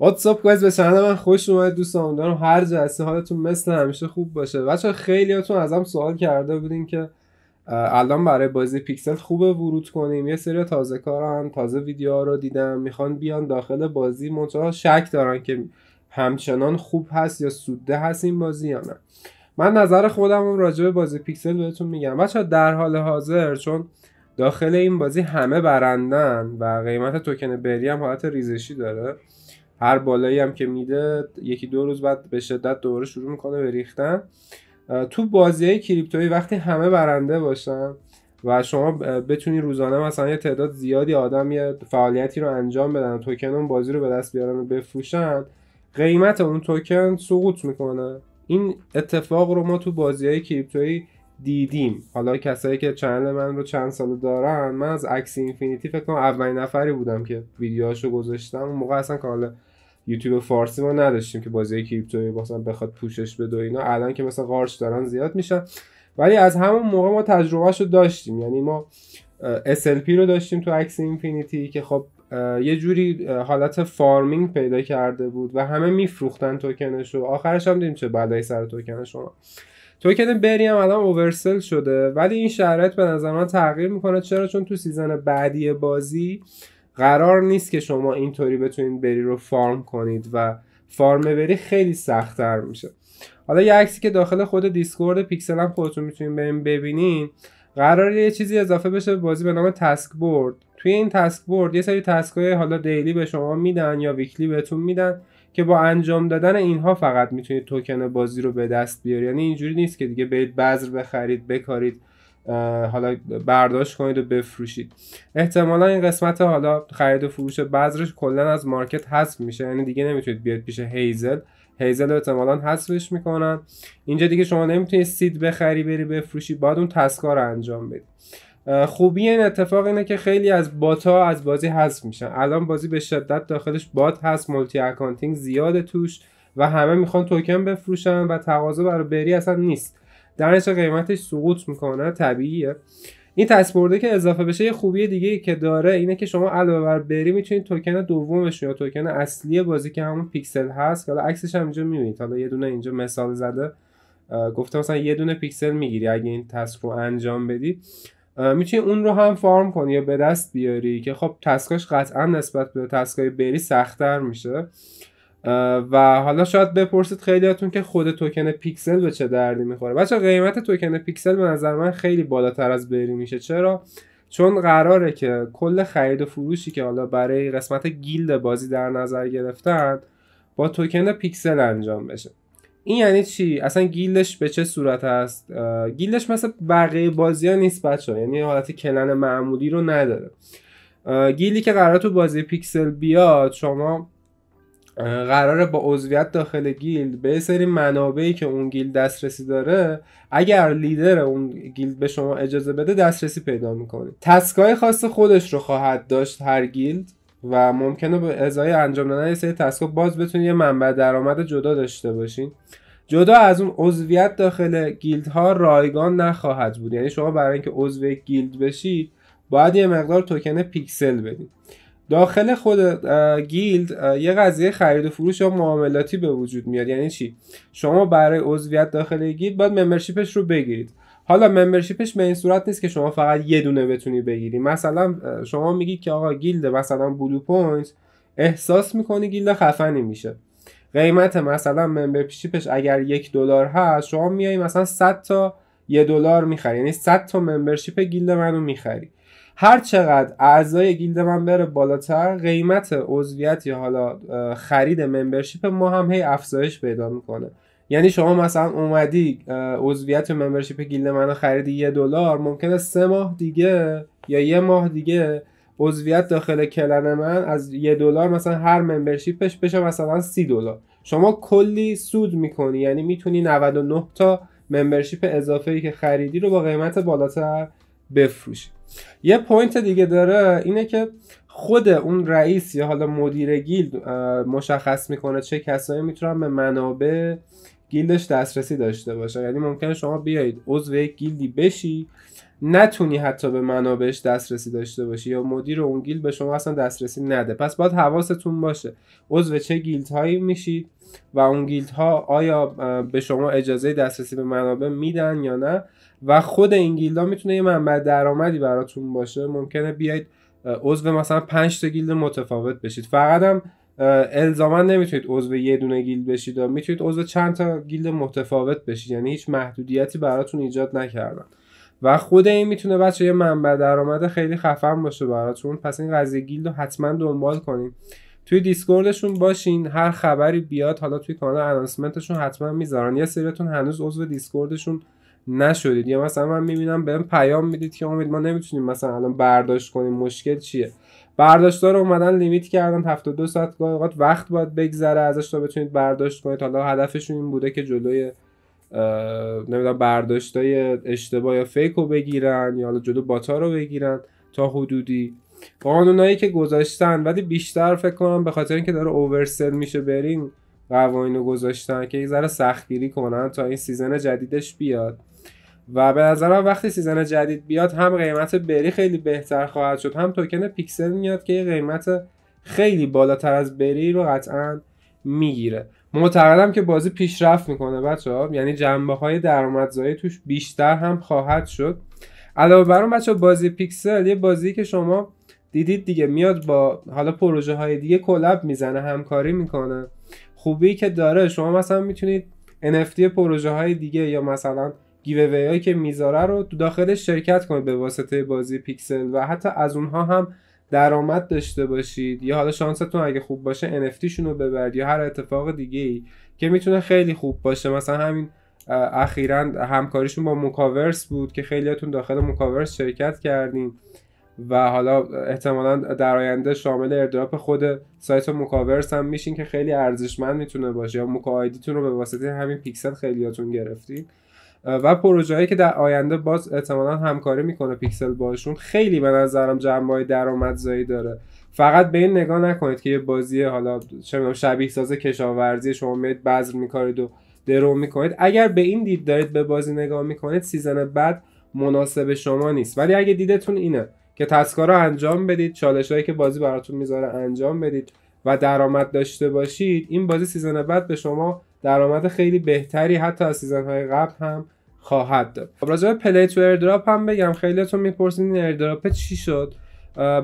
واتساپ گایز به چنل من خوش اومد دوستان امیدوارم هر جا حالتون مثل همیشه خوب باشه بچه خیلیاتون ازم سوال کرده بودین که الان برای بازی پیکسل خوبه ورود کنیم یه سری تازه کارم تازه ویدیوها رو دیدم میخوان بیان داخل بازی منتها شک دارن که همچنان خوب هست یا سوده هست این بازی یا نه من نظر خودم راجع به بازی پیکسل بهتون میگم بچه در حال حاضر چون داخل این بازی همه برندن و قیمت توکن بری هم حالت ریزشی داره هر بالایی هم که میده یکی دو روز بعد به شدت دوباره شروع میکنه به ریختن تو بازی کریپتویی وقتی همه برنده باشن و شما بتونی روزانه مثلا یه تعداد زیادی آدم یه فعالیتی رو انجام بدن توکن اون بازی رو به دست بیارن و بفروشن قیمت اون توکن سقوط میکنه این اتفاق رو ما تو بازی های کریپتویی دیدیم حالا کسایی که چنل من رو چند سال دارن من از عکس اینفینیتی فکر کنم اولین نفری بودم که ویدیوهاشو گذاشتم اون موقع اصلا کانال یوتیوب فارسی ما نداشتیم که بازی کریپتو مثلا بخواد پوشش بده و اینا الان که مثلا قارچ دارن زیاد میشن ولی از همون موقع ما تجربه رو داشتیم یعنی ما SLP رو داشتیم تو عکس اینفینیتی که خب یه جوری حالت فارمینگ پیدا کرده بود و همه میفروختن توکنش رو آخرش هم دیدیم چه بلایی سر توکن شما توکن بری هم الان اوورسل شده ولی این شرایط به نظر من تغییر میکنه چرا چون تو سیزن بعدی بازی قرار نیست که شما اینطوری بتونید بری رو فارم کنید و فارم بری خیلی سختتر میشه حالا یه عکسی که داخل خود دیسکورد پیکسل هم خودتون میتونید بریم ببینین قرار یه چیزی اضافه بشه به بازی به نام تسک بورد توی این تسک بورد یه سری تسک های حالا دیلی به شما میدن یا ویکلی بهتون میدن که با انجام دادن اینها فقط میتونید توکن بازی رو به دست بیاری یعنی اینجوری نیست که دیگه برید بذر بخرید بکارید حالا برداشت کنید و بفروشید احتمالا این قسمت حالا خرید و فروش بذرش کلا از مارکت حذف میشه یعنی دیگه نمیتونید بیاد پیش هیزل هیزل احتمالا حذفش میکنن اینجا دیگه شما نمیتونید سید بخری بری بفروشی باید اون تسکار رو انجام بدید خوبی این اتفاق اینه که خیلی از ها از بازی حذف میشن الان بازی به شدت داخلش بات هست مولتی اکانتینگ زیاد توش و همه میخوان توکن بفروشن و تقاضا برای بری اصلا نیست در نتیجه قیمتش سقوط میکنه طبیعیه این برده که اضافه بشه یه خوبی دیگه که داره اینه که شما علاوه بر بری میتونید توکن دومش یا توکن اصلی بازی که همون پیکسل هست حالا عکسش هم اینجا میبینید حالا یه دونه اینجا مثال زده گفته مثلا یه دونه پیکسل میگیری اگه این تسک رو انجام بدی میتونی اون رو هم فارم کنی یا به دست بیاری که خب تسکاش قطعا نسبت به تسکای بری سختتر میشه و حالا شاید بپرسید خیلیاتون که خود توکن پیکسل به چه دردی میخوره بچه قیمت توکن پیکسل به نظر من خیلی بالاتر از بری میشه چرا چون قراره که کل خرید و فروشی که حالا برای قسمت گیلد بازی در نظر گرفتن با توکن پیکسل انجام بشه این یعنی چی اصلا گیلدش به چه صورت است؟ گیلدش مثل بقیه بازی ها نیست بچه یعنی حالت کلن معمولی رو نداره گیلی که قرار تو بازی پیکسل بیاد شما قراره با عضویت داخل گیلد به سری منابعی که اون گیلد دسترسی داره اگر لیدر اون گیلد به شما اجازه بده دسترسی پیدا میکنید تسکای خاص خودش رو خواهد داشت هر گیلد و ممکنه به ازای انجام دادن یه سری تسکا باز بتونید یه منبع درآمد جدا داشته باشین جدا از اون عضویت داخل گیلد ها رایگان نخواهد بود یعنی شما برای اینکه عضو گیلد بشید باید یه مقدار توکن پیکسل بدید داخل خود گیلد یه قضیه خرید و فروش یا معاملاتی به وجود میاد یعنی چی شما برای عضویت داخل گیلد باید ممبرشیپش رو بگیرید حالا ممبرشیپش به این صورت نیست که شما فقط یه دونه بتونی بگیری مثلا شما میگی که آقا گیلد مثلا بلو پوینت احساس میکنی گیلد خفنی میشه قیمت مثلا ممبرشیپش اگر یک دلار هست شما میای مثلا 100 تا یه دلار میخری یعنی 100 تا ممبرشیپ گیلد منو میخری هر چقدر اعضای گیلد من بره بالاتر قیمت عضویت یا حالا خرید ممبرشیپ ما هم هی افزایش پیدا میکنه یعنی شما مثلا اومدی عضویت و ممبرشیپ گیلد منو خریدی یه دلار ممکنه سه ماه دیگه یا یه ماه دیگه عضویت داخل کلن من از یه دلار مثلا هر ممبرشیپش بشه مثلا سی دلار شما کلی سود میکنی یعنی میتونی 99 تا ممبرشیپ اضافه ای که خریدی رو با قیمت بالاتر بفروشی یه پوینت دیگه داره اینه که خود اون رئیس یا حالا مدیر گیلد مشخص میکنه چه کسایی میتونن به منابع گیلدش دسترسی داشته باشه یعنی ممکن شما بیایید عضو یک گیلدی بشی نتونی حتی به منابعش دسترسی داشته باشی یا مدیر اون گیلد به شما اصلا دسترسی نده پس باید حواستون باشه عضو چه گیلدهایی میشید و اون گیلدها آیا به شما اجازه دسترسی به منابع میدن یا نه و خود این گیلدها میتونه یه منبع درآمدی براتون باشه ممکنه بیاید عضو مثلا 5 تا گیلد متفاوت بشید فقط الزاما نمیتونید عضو یه دونه گیلد بشید و میتونید عضو چند تا گیلد متفاوت بشید یعنی هیچ محدودیتی براتون ایجاد نکردن و خود این میتونه بچه یه منبع درآمد خیلی خفن باشه براتون پس این قضیه گیلد رو حتما دنبال کنید توی دیسکوردشون باشین هر خبری بیاد حالا توی کانال انانسمنتشون حتما میذارن یه سریتون هنوز عضو دیسکوردشون نشدید یا مثلا من میبینم بهم پیام میدید که امید ما نمیتونیم مثلا الان برداشت کنیم مشکل چیه برداشتا رو اومدن لیمیت کردن 72 ساعت گاهی اوقات وقت باید بگذره ازش تا بتونید برداشت کنید حالا هدفشون این بوده که جلوی نمیدونم برداشتای اشتباه یا فیک رو بگیرن یا حالا جلو باتا رو بگیرن تا حدودی قانونایی که گذاشتن ولی بیشتر فکر کنم به خاطر اینکه داره اوورسل میشه برین قوانین رو گذاشتن که یه ذره سختگیری کنن تا این سیزن جدیدش بیاد و به نظرم وقتی سیزن جدید بیاد هم قیمت بری خیلی بهتر خواهد شد هم توکن پیکسل میاد که یه قیمت خیلی بالاتر از بری رو قطعا میگیره معتقدم که بازی پیشرفت میکنه بچه ها یعنی جنبه های درآمدزایی توش بیشتر هم خواهد شد علاوه بر اون بچه بازی پیکسل یه بازی که شما دیدید دیگه میاد با حالا پروژه های دیگه کلب میزنه همکاری میکنه خوبی که داره شما مثلا میتونید NFT پروژه های دیگه یا مثلا وی هایی که میذاره رو تو داخلش شرکت کنید به واسطه بازی پیکسل و حتی از اونها هم درآمد داشته باشید یا حالا شانستون اگه خوب باشه NFT شون رو ببرید یا هر اتفاق دیگه ای که میتونه خیلی خوب باشه مثلا همین اخیرا همکاریشون با موکاورس بود که خیلیاتون داخل موکاورس شرکت کردین و حالا احتمالا در آینده شامل اردراپ خود سایت موکاورس هم میشین که خیلی ارزشمند میتونه باشه یا موکا رو به واسطه همین پیکسل خیلیاتون گرفتین و پروژه‌ای که در آینده باز احتمالا همکاری میکنه پیکسل باشون خیلی به نظرم جنبه های درآمدزایی داره فقط به این نگاه نکنید که یه بازی حالا چه شبیه ساز کشاورزی شما میاد بذر میکارید و درو میکنید اگر به این دید دارید به بازی نگاه میکنید سیزن بعد مناسب شما نیست ولی اگه دیدتون اینه که تسکا رو انجام بدید چالش هایی که بازی براتون میذاره انجام بدید و درآمد داشته باشید این بازی سیزن بعد به شما درآمد خیلی بهتری حتی از سیزن های قبل هم خواهد داد خب، راجع به پلی تو ایردراپ هم بگم خیلیتون میپرسین این ایردراپ چی شد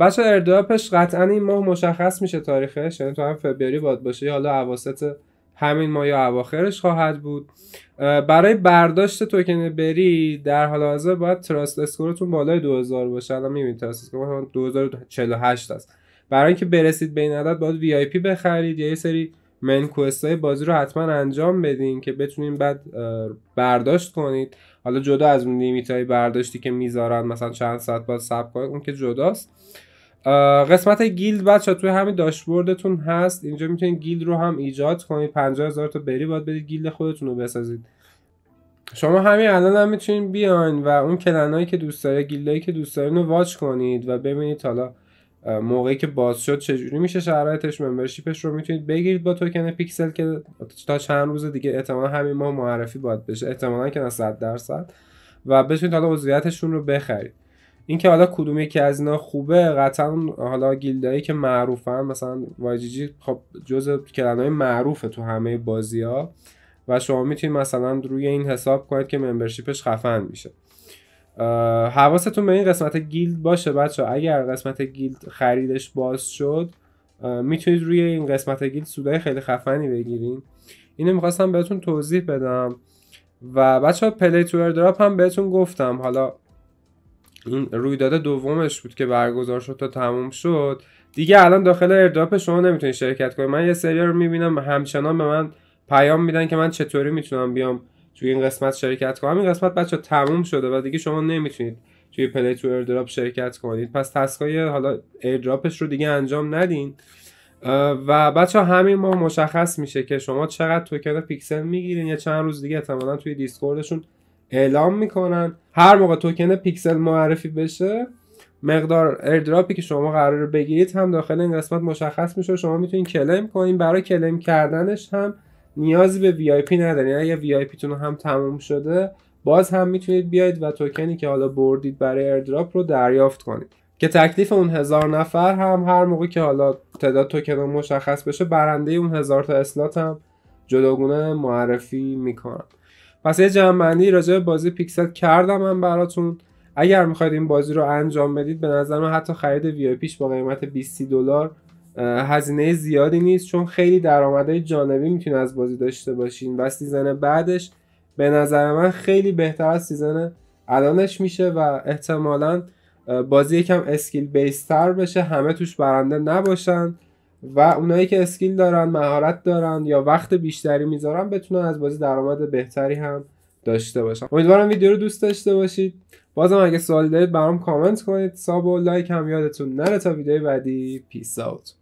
بچه ایردراپش قطعا این ماه مشخص میشه تاریخش یعنی تو هم فوریه باید باشه حالا اواسط همین ماه یا اواخرش خواهد بود برای برداشت توکن بری در حال حاضر باید تراست اسکورتون بالای 2000 باشه الان میبینید تراست اسکور 2048 است برای اینکه برسید به این عدد باید وی بخرید یا یه سری من های بازی رو حتما انجام بدین که بتونین بعد برداشت کنید حالا جدا از اون لیمیت های برداشتی که میذارن مثلا چند ساعت بعد سب کنید اون که جداست قسمت گیلد بچه توی همین داشبوردتون هست اینجا میتونید گیلد رو هم ایجاد کنید هزار تا بری باید بدید گیلد خودتون رو بسازید شما همین الان هم میتونید بیاین و اون کلنایی که دوست دارید گیلدایی که دوست دارین رو واچ کنید و ببینید حالا موقعی که باز شد چجوری میشه شرایطش ممبرشیپش رو میتونید بگیرید با توکن پیکسل که تا چند روز دیگه احتمالا همین ماه معرفی باید بشه احتمالا که 100 درصد و بتونید حالا عضویتشون رو بخرید که حالا کدوم یکی از اینا خوبه قطعا حالا گیلدایی که معروفن مثلا وایجیجی خب جزء کلنهای معروفه تو همه بازی ها و شما میتونید مثلا روی این حساب کنید که ممبرشیپش خفن میشه حواستون به این قسمت گیلد باشه بچه اگر قسمت گیلد خریدش باز شد میتونید روی این قسمت گیلد سودای خیلی خفنی بگیرین اینو میخواستم بهتون توضیح بدم و بچه ها پلی تو دراپ هم بهتون گفتم حالا این رویداد دومش بود که برگزار شد تا تموم شد دیگه الان داخل اردراپ شما نمیتونید شرکت کنید من یه سری رو میبینم همچنان به من پیام میدن که من چطوری میتونم بیام توی این قسمت شرکت کنم این قسمت بچه تموم شده و دیگه شما نمیتونید توی پلی تو ایردراپ شرکت کنید پس تسکای حالا ایردراپش رو دیگه انجام ندین و بچه همین ما مشخص میشه که شما چقدر توکن پیکسل میگیرین یا چند روز دیگه احتمالا توی دیسکوردشون اعلام میکنن هر موقع توکن پیکسل معرفی بشه مقدار ایردراپی که شما قرار بگیرید هم داخل این قسمت مشخص میشه شما میتونید کلم کنین برای کلم کردنش هم نیازی به وی آی پی ندارین یعنی اگه وی آی هم تموم شده باز هم میتونید بیاید و توکنی که حالا بردید برای ایردراپ رو دریافت کنید که تکلیف اون هزار نفر هم هر موقع که حالا تعداد توکن مشخص بشه برنده اون هزار تا اسلات هم جداگونه معرفی میکنم پس یه جمعندی راجع به بازی پیکسل کردم من براتون اگر میخواید این بازی رو انجام بدید به نظر من حتی خرید وی با قیمت 20 دلار هزینه زیادی نیست چون خیلی درآمدهای جانبی میتونه از بازی داشته باشین و سیزن بعدش به نظر من خیلی بهتر از سیزن الانش میشه و احتمالا بازی یکم اسکیل بیستر بشه همه توش برنده نباشن و اونایی که اسکیل دارن مهارت دارن یا وقت بیشتری میذارن بتونن از بازی درآمد بهتری هم داشته باشن امیدوارم ویدیو رو دوست داشته باشید بازم اگه سوالی دارید برام کامنت کنید ساب و لایک هم یادتون نره تا ویدیو بعدی پیس آوت